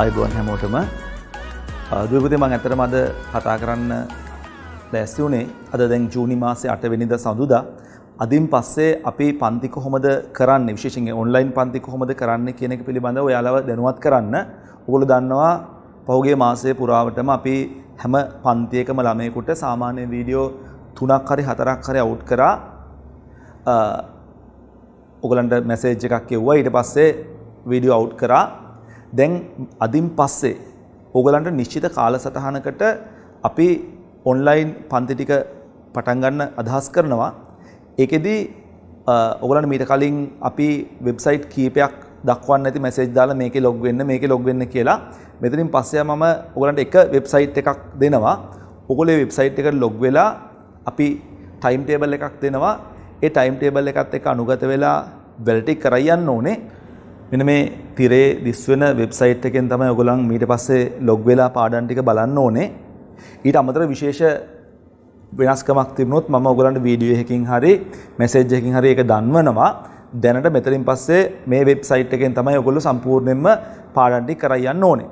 අයිබෝන් හැමෝටම දුවපති මං ඇතරම අද කතා කරන්න දැස්ති වුණේ අද දැන් ජූනි මාසේ අටවෙනිද සඳුද අදින් පස්සේ අපි පන්ති කොහොමද කරන්න විශේෂෙන් ඔන්ලයින් පන්ති කොහොමද කරන්න කියන එක පිළිබඳව ඔයාලව දැනුවත් කරන්න ඔගොල්ලෝ දන්නවා පහුගිය මාසයේ පුරාවටම අපි හැම පන්තියකම ළමයෙකුට සාමාන්‍ය වීඩියෝ තුනක් හරි හතරක් හරි අවුට් කරා ඔගලන්ට මැසේජ් එකක් එව්වා ඊට පස්සේ වීඩියෝ අවුට් කරා දැන් අදින් පස්සේ ඕගලන්ට නිශ්චිත කාලසටහනකට අපි ඔන්ලයින් පන්ති ටික පටන් ගන්න අදහස් කරනවා. ඒකෙදි ඔගලන්ට මීට කලින් අපි වෙබ්සයිට් කීපයක් දක්වන්න ඇති මැසේජ් දාලා මේකේ ලොග් වෙන්න මේකේ ලොග් වෙන්න කියලා. මෙතනින් පස්සේ මම ඔයගලන්ට එක වෙබ්සයිට් එකක් දෙනවා. ඔගොල්ලෝ ඒ වෙබ්සයිට් එකට ලොග් වෙලා අපි ටයිම් ටේබල් එකක් දෙනවා. ඒ ටයිම් ටේබල් එකත් එක්ක අනුගත වෙලා වැලටික් කරයන්න ඕනේ. මෙන්න මේ තිරේ දිස් වෙන වෙබ්සයිට් එකෙන් තමයි ඔයගොල්ලන් ඊට පස්සේ ලොග් වෙලා පාඩම් ටික බලන්න ඕනේ. ඊට අමතරව විශේෂ වෙනස්කමක් තිබුණොත් මම ඔයගොල්ලන්ට වීඩියෝ එකකින් හරි මැසේජ් එකකින් හරි ඒක දන්වනවා. දැනට මෙතනින් පස්සේ මේ වෙබ්සයිට් එකෙන් තමයි ඔයගොල්ලෝ සම්පූර්ණයෙන්ම පාඩම් ටික කරා යන්න ඕනේ.